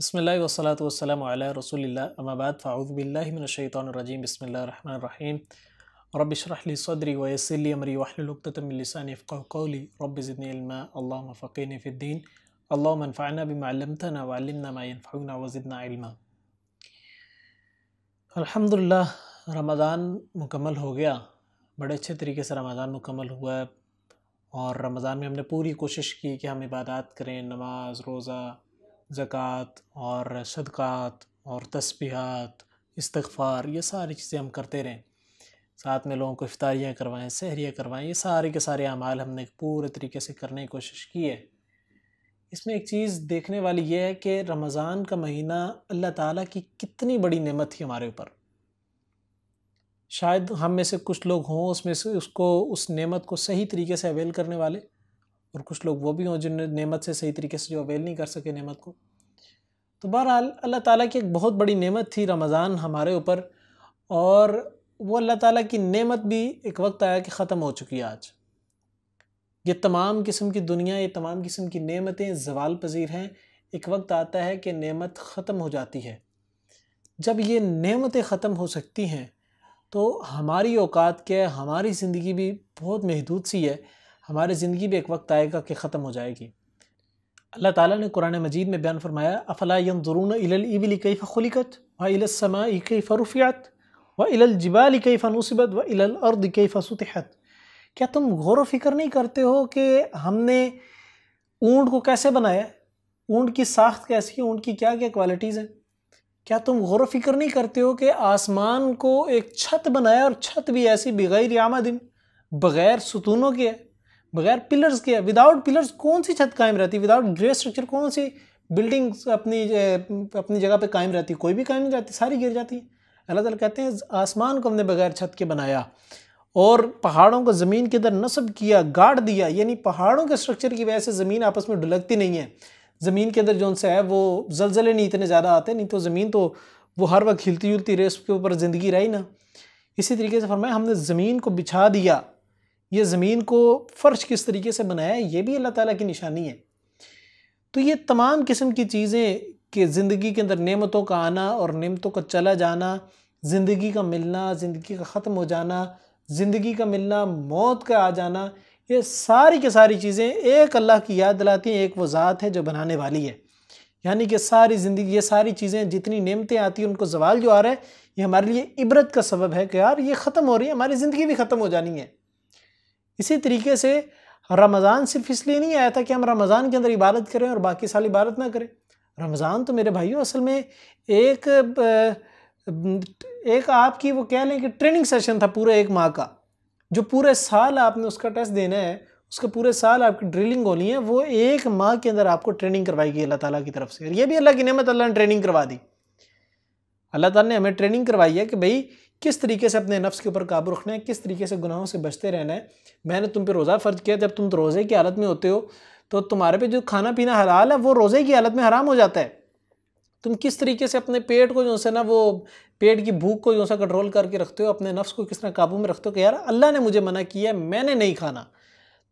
बसमीम रसोल्ला अम्माबाद फ़ाउदबिल्लिमिनशैतरजीम बसमीम रबशरली सदरी वयसली अमरी वाहलतमिलसानफ़ली रबज़िल्मा फ़कीन फ़िद्दीन अल्लाफ़ाना रमज़ान मुकम्मल हो गया बड़े अच्छे तरीके से रमज़ान मुकम्मल हुआ और रमज़ान में हमने पूरी कोशिश की कि हम इबादत करें नमाज़ रोज़ा ज़क़़त और सदक़ात और तस्बीहात इस्तफ़ार ये सारी चीज़ें हम करते रहें साथ में लोगों को इफ्तारियाँ करवाएँ सहरियाँ करवाएँ ये सारे के सारे अमाल हमने पूरे तरीके से करने की कोशिश की है इसमें एक चीज़ देखने वाली यह है कि रमज़ान का महीना अल्लाह ताला की कितनी बड़ी नेमत थी हमारे ऊपर शायद हम में से कुछ लोग हों उसमें से उसको उस नेमत को सही तरीके से अवेल करने वाले और कुछ लोग वो भी हों जिन नेमत से सही तरीके से जो अवेल नहीं कर सके नेमत को तो बहरहाल अल्लाह ताला की एक बहुत बड़ी नेमत थी रमज़ान हमारे ऊपर और वो अल्लाह ताला की नेमत भी एक वक्त आया कि ख़त्म हो चुकी है आज ये तमाम किस्म की दुनिया ये तमाम किस्म की नेमतें जवाल पजीर हैं एक वक्त आता है कि नेमत ख़त्म हो जाती है जब ये नेमतें ख़त्म हो सकती हैं तो हमारी औकात क्या है हमारी ज़िंदगी भी बहुत महदूद सी है हमारी ज़िंदगी भी एक वक्त आएगा कि ख़त्म हो जाएगी अल्लाह ताला ने कुरान मजीद में बयान फरमाया अफलायम ज़रून इबिल कई फ़लिकत व इलासमाई कई फ़रूफ़ियात व इलल कई फ़नुसबत व इलल अर्द कई फ़सतहत क्या तुम गौर फिक्र नहीं करते हो कि हमने ऊँट को कैसे बनाया ऊँट की साख्त कैसी है ऊँट की क्या क्या क्वालिटीज़ हैं क्या तुम गौर फिक्र नहीं करते हो कि आसमान को एक छत बनाया और छत भी ऐसी बगैर आमदिन बग़ैर सुतूनों के है बगैर पिलर्स के विदाउट पिलर्स कौन सी छत कायम रहती है विदाउट ग्रे स्ट्रक्चर कौन सी बिल्डिंग अपनी अपनी जगह पे कायम रहती कोई भी कायम नहीं रहती सारी गिर जाती है अल्लाह ताला कहते हैं आसमान को हमने बगैर छत के बनाया और पहाड़ों को ज़मीन के अंदर नस्ब किया गाड़ दिया यानी पहाड़ों के स्ट्रक्चर की वजह से ज़मीन आपस में ढुलकती नहीं है ज़मीन के अंदर जो उनसे है वो जलजले नहीं इतने ज़्यादा आते नहीं तो ज़मीन तो वो हर वक्त हिलती जुलती रेस के ऊपर ज़िंदगी रही ना इसी तरीके से फरमाया हमने ज़मीन को बिछा दिया ये ज़मीन को फ़र्श किस तरीके से बनाया है ये भी अल्लाह ताला की निशानी है तो ये तमाम किस्म की चीज़ें कि ज़िंदगी के अंदर नेमतों का आना और नेमतों का चला जाना ज़िंदगी का मिलना ज़िंदगी का ख़त्म हो जाना ज़िंदगी का मिलना मौत का आ जाना ये सारी की सारी चीज़ें एक अल्लाह की याद दिलाती हैं एक वो ज़ात है जो बनाने वाली है यानी कि सारी ज़िंदगी ये सारी चीज़ें जितनी नेमतें आती हैं उनको जवाल जो आ रहा है ये हमारे लिए इबरत का सबब है कि यार ये ख़त्म हो रही है हमारी ज़िंदगी भी ख़त्म हो जानी है इसी तरीके से रमज़ान सिर्फ इसलिए नहीं आया था कि हम रमज़ान के अंदर इबादत करें और बाकी साल इबादत ना करें रमज़ान तो मेरे भाइयों असल में एक एक आपकी वो कह लें कि ट्रेनिंग सेशन था पूरे एक माह का जो पूरे साल आपने उसका टेस्ट देना है उसके पूरे साल आपकी ड्रिलिंग होनी है वो एक माह के अंदर आपको ट्रेनिंग करवाई गई अल्लाह ताला की तरफ से और ये भी अल्लाह की नमत अल्लाह ने ट्रेनिंग करवा दी अल्लाह ताला ने हमें ट्रेनिंग करवाई है कि भाई किस तरीके से अपने नफ्स के ऊपर काबू रखना है किस तरीके से गुनाहों से बचते रहना है मैंने तुम पे रोज़ा फ़र्ज किया जब तुम रोज़े की हालत में होते हो तो तुम्हारे पे जो खाना पीना हलाल है वो रोज़े की हालत में हराम हो जाता है तुम किस तरीके से अपने पेट को जो है ना वो पेट की भूख को जो सा कंट्रोल करके रखते हो अपने नफ्स को किस तरह काबू में रखते हो कि यार अल्लाह ने मुझे मना किया है मैंने नहीं खाना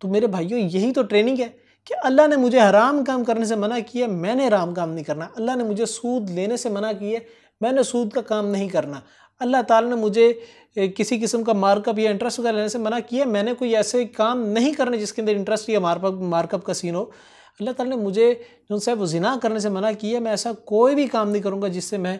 तो मेरे भाइयों यही तो ट्रेनिंग है कि अल्लाह ने मुझे हराम काम करने से मना किया मैंने हराम काम नहीं करना अल्लाह ने मुझे सूद लेने से मना किया मैंने सूद का काम नहीं करना अल्लाह ताला ने मुझे किसी किस्म का मार्कअप या इंटरेस्ट वगैरह लेने से मना किया मैंने कोई ऐसे काम नहीं करने जिसके अंदर इंटरेस्ट या मार्कअप मार्कअप का सीन हो अल्लाह ताला ने मुझे जो है वो जिना करने से मना किया मैं ऐसा कोई भी काम नहीं करूँगा जिससे मैं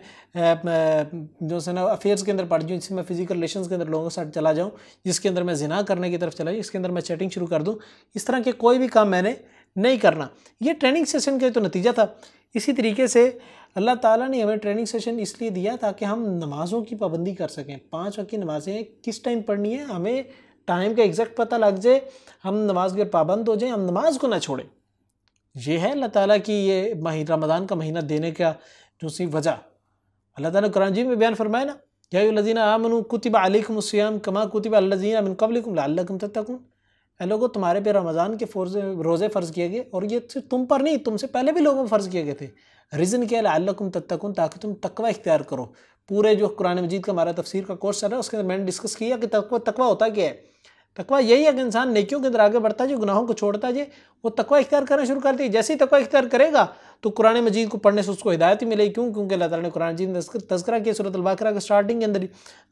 जो है ना अफेयर्स के अंदर पढ़ जाऊँ जिससे मैं फिजिकल रिलेशन के अंदर लोगों के साथ चला जाऊँ जिसके अंदर मैं जिना करने की तरफ चला जाऊँ इसके अंदर मैं चैटिंग शुरू कर दूँ इस तरह के कोई भी काम मैंने नहीं करना ये ट्रेनिंग सेशन का तो नतीजा था इसी तरीके से अल्लाह ताला ने हमें ट्रेनिंग सेशन इसलिए दिया ताकि हम नमाज़ों की पाबंदी कर सकें पाँच वक्त की नमाज़ें किस टाइम पढ़नी है हमें टाइम का एग्जैक्ट पता लग जाए हम नमाज के पाबंद हो जाएँ हम नमाज को ना छोड़ें ये है अल्लाह ताला की ये मही रमदान का महीना देने का जो सी वजह अल्लाह ताला कुरान जी में बयान फरमाया ना यही लजीना आमनु कुतिबा अलैकुम सियाम कमा कुतिबा लजीना मिन कबलिकुम लअल्लकुम तत्तकुन लोगों तुम्हारे पे रमज़ान के फोर्ज रोज़े फ़र्ज़ किए गए और ये सिर्फ तुम पर नहीं तुमसे पहले भी लोगों पर फ़र्ज़ किए गए थे रीज़न क्या लाकुम तक ताकि तुम तकवा इख्तियार करो पूरे जो कुरान मजीद का हमारा तफसीर का कोर्स चल रहा है उसके अंदर मैंने डिस्कस किया कि तकवा तकवा होता क्या है तकवा यही है कि इंसान नेकियों के अंदर आगे बढ़ता है जो गुनाहों को छोड़ता है वो तकवा इख्तियार करना शुरू करती है जैसे ही तकवा इख्तियार करेगा तो कुरान मजीद को पढ़ने से उसको हिदायत ही मिलेगी क्यों क्योंकि अल्लाह ताला ने कुरान मजीद तस्करा किया सूरत अलबाकरा के स्टार्टिंग के अंदर ही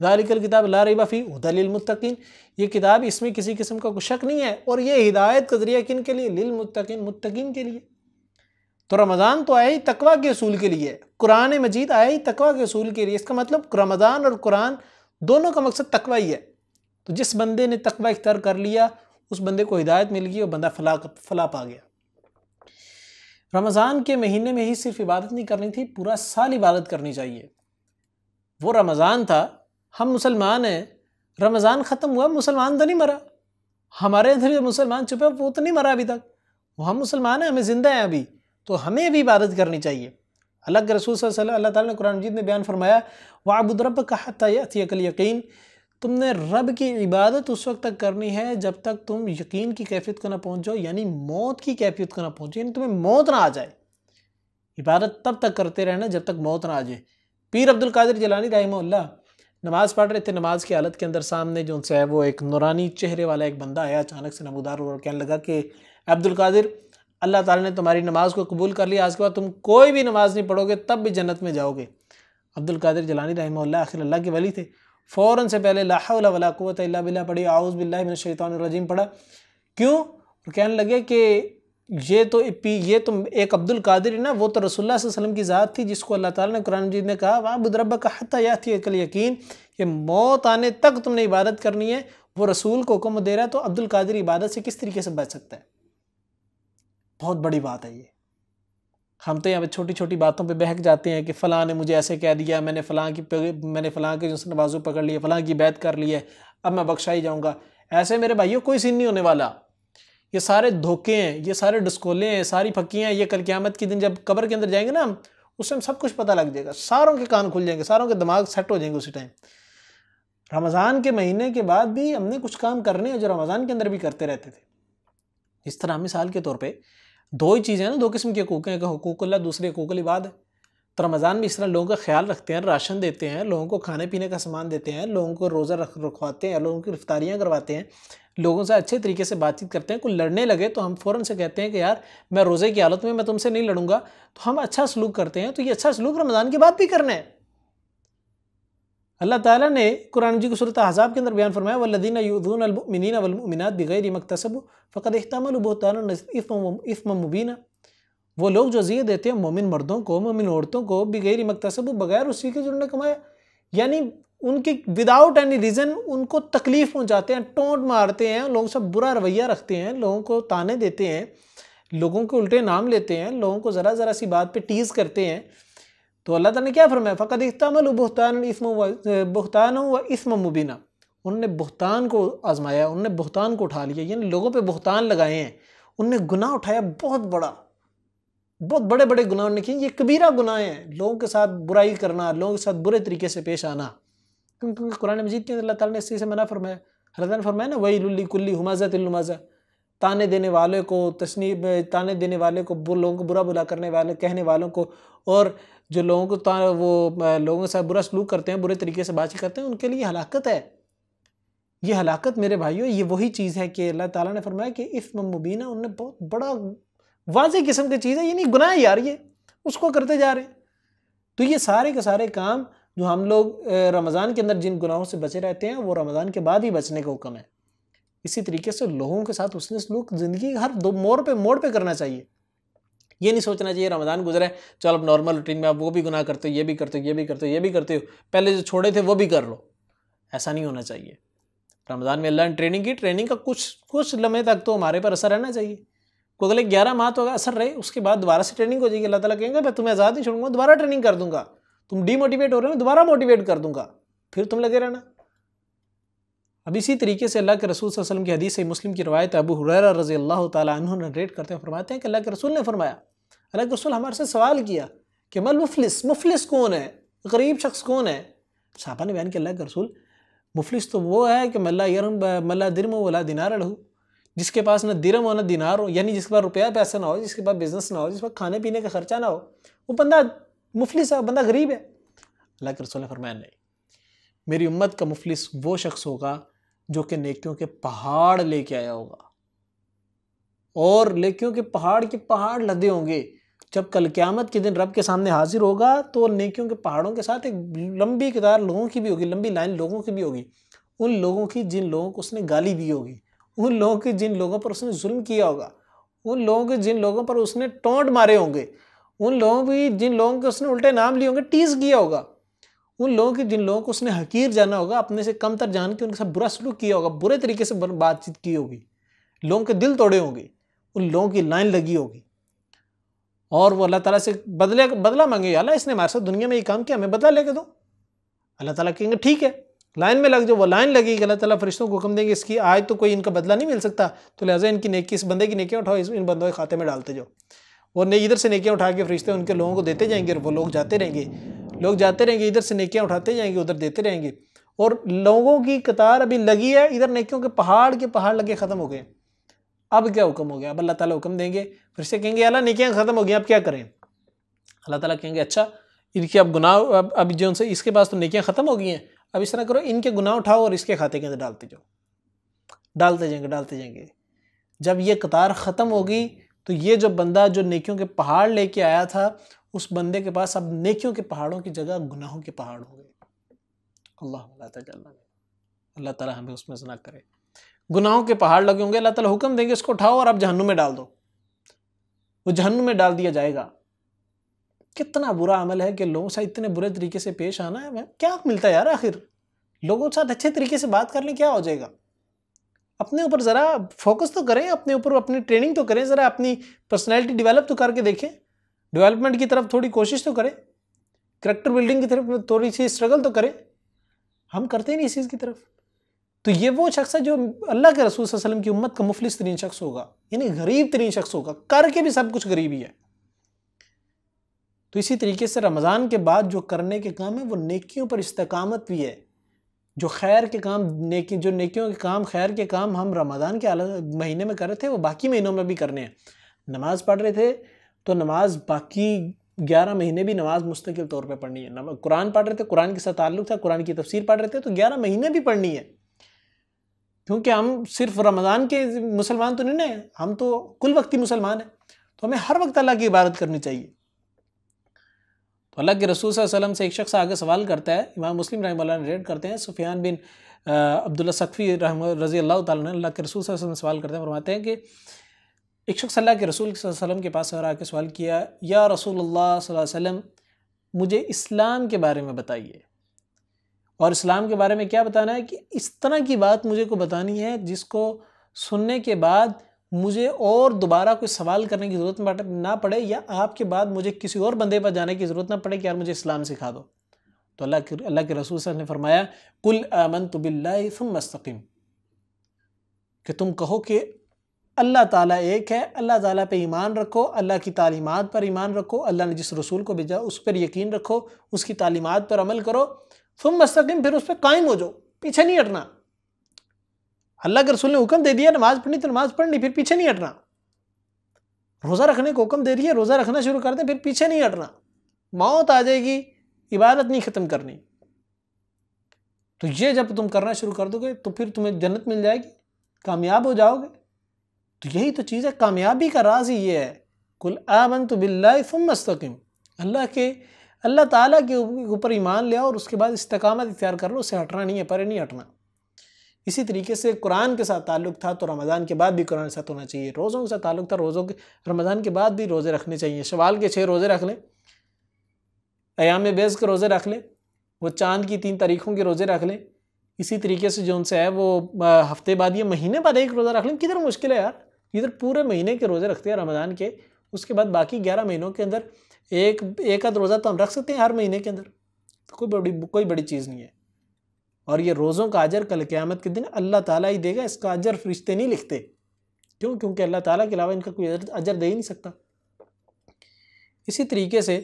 दारिकल किताब ला रही उदलिलमतकीन ये किताब इसमें किसी किस्म का कोई शक नहीं है और ये हिदायत का जरिया किन के लिए लिलमतकीन मुतकीन के लिए तो रमज़ान तो आया ही तकवा के असूल के लिए कुरान मजीद आया ही तकवा के असूल के लिए इसका मतलब रमज़ान और कुरान दोनों का मकसद तकवा ही है तो जिस बंदे ने तकवा इख्तियार कर लिया उस बंदे को हिदायत मिल गई और बंदा फला फला पा गया रमज़ान के महीने में ही सिर्फ इबादत नहीं करनी थी पूरा साल इबादत करनी चाहिए वो रमज़ान था हम मुसलमान हैं रमज़ान ख़त्म हुआ मुसलमान तो नहीं मरा हमारे इधर जो मुसलमान छुपे वो तो नहीं मरा अभी तक वो हम मुसलमान हैं हमें ज़िंदा हैं अभी तो हमें भी इबादत करनी चाहिए अल्लाह के रसूल अल्लाह ताला ने कुरान मजीद में बयान फरमाया वाबुदरब कहा था यकीन तुमने रब की इबादत उस वक्त तक करनी है जब तक तुम यकीन की कैफियत को ना पहुँच जाओ यानी मौत की कैफियत को ना पहुँचो यानी तुम्हें मौत ना आ जाए इबादत तब तक करते रहना जब तक मौत ना आ जाए पीर अब्दुल कादिर जलानी रहमल्ला नमाज़ पढ़ रहे थे नमाज़ की हालत के अंदर सामने जो उनसे है वो एक नुरानी चेहरे वाला एक बंदा आया अचानक से नमोदार और कहने लगा कि अब्दुल कादिर अल्लाह ताला ने तुम्हारी नमाज़ को कबूल कर लिया आज के बाद तुम कोई भी नमाज़ नहीं पढ़ोगे तब भी जन्नत में जाओगे अब्दुल कादिर जलानी रही आखिर अल्लाह के वली थे फ़ौर से पहले लाहवलावत बिल्ला पढ़ी आउज़ बिल्लाशैतरजीम पढ़ा क्यों और कहने लगे कि ये तो ये तो एक अब्दुल कादिर ना वो तो रसोल्ला वसलम की ज़ात थी जिसको अल्लाह ताला ने कुरान मजीद ने कहा वहाँ बुदरबा का हत या थी कल यकीन कि मौत आने तक तुमने इबादत करनी है वो रसूल को हुक्म दे रहा है तो अब्दुल कादिर इबादत से किस तरीके से बच सकता है बहुत बड़ी बात है ये हम तो यहाँ पे छोटी छोटी बातों पे बहक जाते हैं कि फ़लाँ ने मुझे ऐसे कह दिया मैंने फ़लाँ की मैंने फ़लाँ के जो बाजू पकड़ लिए फ़लाँ की बैत कर ली है अब मैं बख्शा ही जाऊँगा ऐसे मेरे भाइयों कोई सीन नहीं होने वाला ये सारे धोखे हैं ये सारे डस्कोले हैं सारी फकियाँ हैं ये कल क्यामत के दिन जब कबर के अंदर जाएंगे ना हम उस टाइम सब कुछ पता लग जाएगा सारों के कान खुल जाएंगे सारों के दिमाग सेट हो जाएंगे उसी टाइम रमज़ान के महीने के बाद भी हमने कुछ काम करने हैं जो रमज़ान के अंदर भी करते रहते थे इस तरह मिसाल के तौर पर दो ही चीज़ें हैं ना दो किस्म के हकूक हैं एक अल्लाह दूसरे हकूक इबाद तो रमज़ान में इस तरह लोगों का ख्याल रखते हैं राशन देते हैं लोगों को खाने पीने का सामान देते हैं लोगों को रोज़ा रख रखवाते हैं लोगों की रफ्तारियाँ करवाते हैं लोगों से अच्छे तरीके से बातचीत करते हैं कोई लड़ने लगे तो हम फ़ौरन से कहते हैं कि यार मैं रोज़े की हालत में मैं तुमसे नहीं लड़ूंगा तो हम अच्छा सलूक करते हैं तो ये अच्छा सलूक रमज़ान के बाद भी करना है अल्लाह ताला ने कुरान जी की सूरत हज़ाब के अंदर बयान फरमाया वल्लिन यूदूनमिन वलमिनत बग़ैर मकतसब फ़कत अहतमल बहतान मुबीन वो लोग जो जिये देते हैं मोमिन मर्दों को मोमिन औरतों को बग़ैर मकतसब बग़ैर उसी के जुड़ने कमाया यानी उनकी विदाउट एनी रीज़न उनको तकलीफ़ पहुँचाते हैं टोंट मारते हैं लोगों से बुरा रवैया रखते हैं लोगों को ताने देते हैं लोगों के उल्टे नाम लेते हैं लोगों को ज़रा ज़रा सी बात पर टीज़ करते हैं तो अल्लाह ताला ने क्या फरमाया फ़कत इस्तामल बहतान इसम बहतान व इसम मुबीना उनने बहतान को आजमाया उनने बहतान को उठा लिया यानी लोगों पे बहतान लगाए हैं उनने गुनाह उठाया बहुत बड़ा बहुत बड़े बड़े गुनाह उन्होंने किए ये कबीरा गुनाह हैं लोगों के साथ बुराई करना लोगों के साथ बुरे तरीके से पेश आना क्योंकि कुरान मजीद के अल्लाह ताला ने इसी से मना फरमाया अल्लाह फरमाया ना वही लुल्ली कुल्ली हमाजा तिलुमाजा ताने देने वाले को तस्नी ताने देने वाले को लोगों को बुरा बुला करने वाले कहने वालों को और जो लोगों को वो लोगों के साथ बुरा सलूक करते हैं बुरे तरीके से बातचीत करते हैं उनके लिए हलाकत है ये हलाकत मेरे भाइयों ये वही चीज़ है कि अल्लाह ताला ने फरमाया कि इफ़ मुबीना उनने बहुत बड़ा वाज किस्म की चीज़ है ये नहीं गुनाह यार ये उसको करते जा रहे हैं तो ये सारे के सारे काम जो हम लोग रमज़ान के अंदर जिन गुनाहों से बचे रहते हैं वो रमज़ान के बाद ही बचने का हुक्म है इसी तरीके से लोगों के साथ उसने सलूक ज़िंदगी हर दो मोड़ पे मोड़ पे करना चाहिए ये नहीं सोचना चाहिए रमज़ान गुजरा है चलो अब नॉर्मल रूटीन में आप वो भी गुनाह करते हो ये भी करते हो ये भी करते हो ये भी करते हो पहले जो छोड़े थे वो भी कर लो ऐसा नहीं होना चाहिए रमज़ान में अल्लाह ने ट्रेनिंग की ट्रेनिंग का कुछ कुछ लम्हे तक तो हमारे पर असर रहना चाहिए को अगले ग्यारह माह तो अगर असर रहे उसके बाद दोबारा से ट्रेनिंग हो जाएगी अल्लाह ताला कहेंगे मैं तुम्हें आज़ाद नहीं छोड़ूंगा दोबारा ट्रेनिंग कर दूंगा तुम डीमोटिवेट हो रहे हो मैं दोबारा मोटिवेट कर दूंगा फिर तुम लगे रहना अब इसी तरीके से अल्लाह के रसूल वसलम की हदीस मुस्लिम की रवायत अबू हुरैरा रजी अल्लाह तला रेट करते हैं फरमाते हैं कि अल्लाह के रसूल ने फरमाया अलग रसूल हमारे से सवाल किया कि मल मुफलिस मुफलिस कौन है गरीब शख्स कौन है साहबा ने बयान किया अल्लाह के रसूल मुफलिस तो वो है कि मल्ला यरम मल्ला दिरम वला दिनार अड़ू जिसके पास ना दिरम हो ना दिनार हो यानी जिसके पास रुपया पैसा ना हो जिसके पास बिज़नेस ना हो जिसके पास खाने पीने का खर्चा ना हो वो बंदा मुफलिस है बंदा गरीब है अल्लाह के रसूल ने फरमाया नहीं मेरी उम्मत का मुफलिस वो शख्स होगा जो कि नेकियों के पहाड़ लेके आया होगा और लेकियों के पहाड़ के पहाड़ लदे होंगे जब कल क्यामत के दिन रब के सामने हाजिर होगा तो नेकियों के पहाड़ों के साथ एक लंबी कतार लोगों की भी होगी लंबी लाइन लोगों की भी होगी उन लोगों की जिन लोगों को उसने गाली दी होगी उन लोगों की जिन लोगों पर उसने जुल्म किया होगा उन लोगों के जिन लोगों पर उसने टोंट मारे होंगे उन लोगों की जिन लोगों के उसने उल्टे नाम लिए होंगे टीस किया होगा उन लोगों के जिन लोगों को उसने हकीर जाना होगा अपने से कम तर जान के उनके साथ बुरा सलूक किया होगा बुरे तरीके से बातचीत की होगी लोगों के दिल तोड़े होंगे उन लोगों की लाइन लगी होगी और वो अल्लाह ताला से बदले बदला मांगे अल्लाह इसने हमारे साथ दुनिया में ये काम किया हमें बदला लेके दो अल्लाह ताला कहेंगे ठीक है लाइन में लग जाओ वो लाइन लगेगी अल्लाह ताला फरिश्तों को हुक्म देंगे इसकी आज तो कोई इनका बदला नहीं मिल सकता तो लिहाजा इनकी नेकी इस बंदे की नेकियाँ उठाओ इस इन बंदों के खाते में डालते जाओ वो नहीं इधर से नेकियाँ उठा के फरिश्ते उनके लोगों को देते जाएंगे और वो लोग जाते रहेंगे लोग जाते रहेंगे इधर से नेकियाँ उठाते जाएंगे उधर देते रहेंगे और लोगों की कतार अभी लगी है इधर नेकियों के पहाड़ के पहाड़ लगे ख़त्म हो गए अब क्या हुक्म हो गया अब अल्लाह ताला हुक्म देंगे फिर से कहेंगे अल्लाह निकियाँ ख़त्म हो गई अब क्या करें अल्लाह ताला कहेंगे अच्छा इनकी अब गुनाह अब अब जो उनसे इसके पास तो नेकियाँ ख़त्म हो गई हैं अब इस तरह करो इनके गुनाह उठाओ और इसके खाते के अंदर डालते जाओ डालते जाएंगे डालते जाएंगे जब ये कतार ख़त्म होगी तो ये जो बंदा जो नेकियों के पहाड़ लेके आया था उस बंदे के पास अब नेकियों के पहाड़ों की जगह गुनाहों के पहाड़ हो गए अल्लाह अल्लाह ताला हमें उसमें जना करे गुनाहों के पहाड़ लगे होंगे अल्लाह ताला हुक्म देंगे इसको उठाओ और आप जहन्नुम में डाल दो वो जहन्नुम में डाल दिया जाएगा कितना बुरा अमल है कि लोगों से इतने बुरे तरीके से पेश आना है क्या मिलता है यार आखिर लोगों के साथ अच्छे तरीके से बात कर लें क्या हो जाएगा अपने ऊपर ज़रा फोकस तो करें अपने ऊपर अपनी ट्रेनिंग तो करें ज़रा अपनी पर्सनैलिटी डिवेलप तो करके देखें डिवेलपमेंट की तरफ थोड़ी कोशिश तो करें करेक्टर बिल्डिंग की तरफ थोड़ी सी स्ट्रगल तो करें हम करते ही नहीं इस चीज़ की तरफ तो ये वो शख्स है जो अल्लाह के रसूल वसलम की उम्मत का मुफलिस तरीन शख्स होगा यानी गरीब तरीन शख्स होगा करके भी सब कुछ गरीबी है तो इसी तरीके से रमज़ान के बाद जो करने के काम है वो नेकियों पर इस्तकामत भी है जो खैर के काम नेकी जो नेकियों के काम खैर के काम हम रमज़ान के महीने में कर रहे थे वो बाकी महीनों में भी करने हैं नमाज़ पढ़ रहे थे तो नमाज़ बाकी ग्यारह महीने भी नमाज़ मुस्तकिल तौर पर पढ़नी है कुरान पढ़ रहे थे कुरान के साथ ताल्लुक था कुरान की तफसीर पढ़ रहे थे तो ग्यारह महीने भी पढ़नी है क्योंकि हम सिर्फ रमज़ान के मुसलमान तो नहीं ना हम तो कुल वक्ती मुसलमान हैं तो हमें हर वक्त अल्लाह की इबादत करनी चाहिए तो अल्लाह के रसूल वसलम से एक शख्स आगे सवाल करता है इमाम मुस्लिम रहम ने रेड करते हैं सुफियान बिन अब्दुल्ला सकफ़ी रज़ी अल्लाह तल्ला के रसूल वसलम सवाल करते हैं फरमाते हैं कि एक शख्स अल्लाह के रसूल वसलम के पास और आके सवाल किया या रसूल वसलम मुझे इस्लाम के बारे में बताइए और इस्लाम के बारे में क्या बताना है कि इस तरह की बात मुझे को बतानी है जिसको सुनने के बाद मुझे और दोबारा कोई सवाल करने की ज़रूरत ना पड़े या आपके बाद मुझे किसी और बंदे पर जाने की ज़रूरत ना पड़े कि यार मुझे इस्लाम सिखा दो तो अल्लाह के अल्लाह के रसूल ने फरमाया कुल आमन तो कि तुम कहो कि अल्लाह ताला एक है अल्लाह ताला पे ईमान रखो अल्लाह की तालीमत पर ईमान रखो अल्लाह ने जिस रसूल को भेजा उस पर यकीन रखो उसकी तालीमत पर अमल करो तुम मस्तकिम फिर उस पर कायम हो जाओ पीछे नहीं हटना अल्लाह के रसूल ने हुक्म दे दिया नमाज पढ़नी तो नमाज पढ़नी फिर पीछे नहीं हटना रोज़ा रखने को हुक्म दे रही है रोज़ा रखना शुरू कर दें फिर पीछे नहीं हटना मौत आ जाएगी इबादत नहीं ख़त्म करनी तो ये जब तुम करना शुरू कर दोगे तो फिर तुम्हें जन्नत मिल जाएगी कामयाब हो जाओगे तो यही तो चीज़ है कामयाबी का राज ही ये है कुल आमन तो बिल्ला मस्तकम अल्लाह के अल्लाह ताला के ऊपर ईमान ले और उसके बाद इस्तकामत इख्तियार कर लो उसे हटना नहीं है परे नहीं हटना इसी तरीके से कुरान के साथ ताल्लुक़ था तो रमज़ान के बाद भी कुरान के साथ होना चाहिए रोज़ों के साथ ताल्लुक़ था रोज़ों के रमज़ान के बाद भी रोज़े रखने चाहिए शवाल के छः रोज़े रख लें अयाम बेज़ के रोज़े रख लें वो चांद की तीन तारीखों के रोज़े रख लें इसी तरीके से जो उनसे है वो हफ्ते बाद या महीने बाद एक रोज़ा रख लें किधर मुश्किल है यार इधर पूरे महीने के रोज़े रखते हैं रमज़ान के उसके बाद बाकी ग्यारह महीनों के अंदर एक एक आध रोज़ा तो हम रख सकते हैं हर महीने के अंदर तो कोई बड़ी कोई बड़ी चीज़ नहीं है और ये रोज़ों का अजर कल क़्यामत के दिन अल्लाह ताला ही देगा इसका अजर फरिश्ते नहीं लिखते क्यों क्योंकि अल्लाह ताला के अलावा इनका कोई अजर दे ही नहीं सकता इसी तरीके से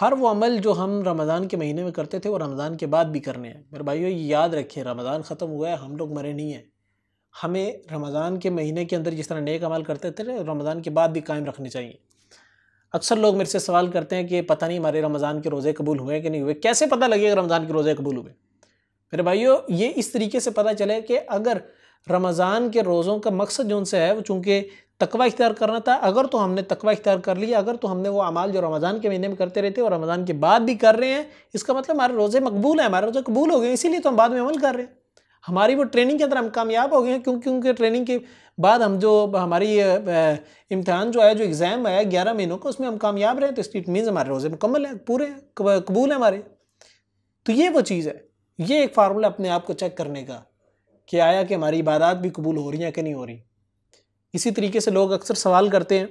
हर वो अमल जो हम रमज़ान के महीने में करते थे वो रमज़ान के बाद भी करने हैं मेरे भाइयों ये याद रखिए रमज़ान ख़त्म हुआ है हम लोग मरे नहीं हैं हमें रमज़ान के महीने के अंदर जिस तरह नेक अमल करते थे रमज़ान के बाद भी कायम रखने चाहिए अक्सर लोग मेरे से सवाल करते हैं कि पता नहीं हमारे रमज़ान के रोज़े कबूल हुए कि नहीं हुए कैसे पता लगेगा रमज़ान के रोज़े कबूल हुए मेरे भाइयों ये इस तरीके से पता चले कि अगर रमज़ान के रोज़ों का मकसद जो उनसे है वो चूँकि तकवा इख्तियार करना था अगर तो हमने तकवा इख्तियार कर लिया अगर तो हमने वो अमाल जो रमज़ान के महीने में करते रहते और रमज़ान के बाद भी कर रहे हैं इसका मतलब हमारे रोज़े मकबूल हैं हमारे रोज़े कबूल हो गए इसीलिए तो हम बाद में अमल कर रहे हैं हमारी वो ट्रेनिंग के अंदर हम कामयाब हो गए हैं क्योंकि उनके ट्रेनिंग के बाद हम जो हमारी इम्तहान जो आया जो एग्ज़ाम आया ग्यारह महीनों का उसमें हम कामयाब रहे तो इसकी इट मीन्स हमारे रोज़े मुकम्मल है पूरे कबूल है हमारे तो ये वो चीज़ है ये एक फार्मूला अपने आप को चेक करने का कि आया कि हमारी इबादत भी कबूल हो रही है कि नहीं हो रही इसी तरीके से लोग अक्सर सवाल करते हैं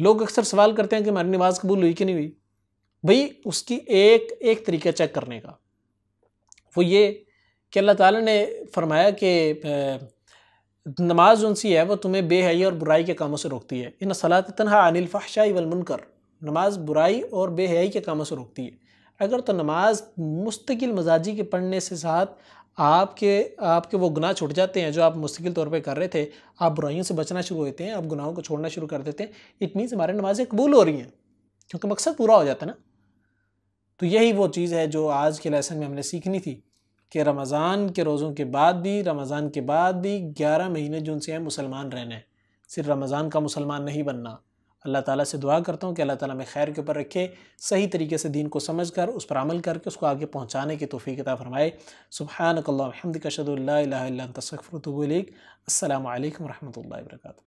लोग अक्सर सवाल करते हैं कि हमारी नमाज कबूल हुई कि नहीं हुई भाई उसकी एक एक तरीका चेक करने का वो ये कि अल्लाह ताला ने फरमाया कि नमाज उनसी है वो तुम्हें बेहयाई और बुराई के कामों से रोकती है इन सलात तनहा अनिल फ़ाशाई वलमनकर नमाज बुराई और बेहयाई के कामों से रोकती है अगर तो नमाज मुस्तकिल मजाजी के पढ़ने से साथ आपके आपके वो गुनाह छूट जाते हैं जो आप मुस्तकिल तौर पे कर रहे थे आप बुराइयों से बचना शुरू होते हैं आप गुनाहों को छोड़ना शुरू कर देते हैं इट मीन्स हमारे नमाजें कबूल हो रही हैं क्योंकि मकसद पूरा हो जाता है ना तो यही वो चीज़ है जो आज के लेसन में हमने सीखनी थी कि रमज़ान के रोज़ों के बाद भी रमज़ान के बाद भी ग्यारह महीने जो उनसे हैं मुसलमान रहना है सिर्फ रमज़ान का मुसलमान नहीं बनना अल्लाह ताला से दुआ करता हूँ कि अल्लाह ताला में खैर के ऊपर रखे सही तरीके से दीन को समझ कर उस पर अमल करके उसको आगे पहुँचाने की तोफ़ी किताब फरमाए सुबहानकल्ला हमद कशदुल्ला तसफ़रतबूलिक वरहमल वर्का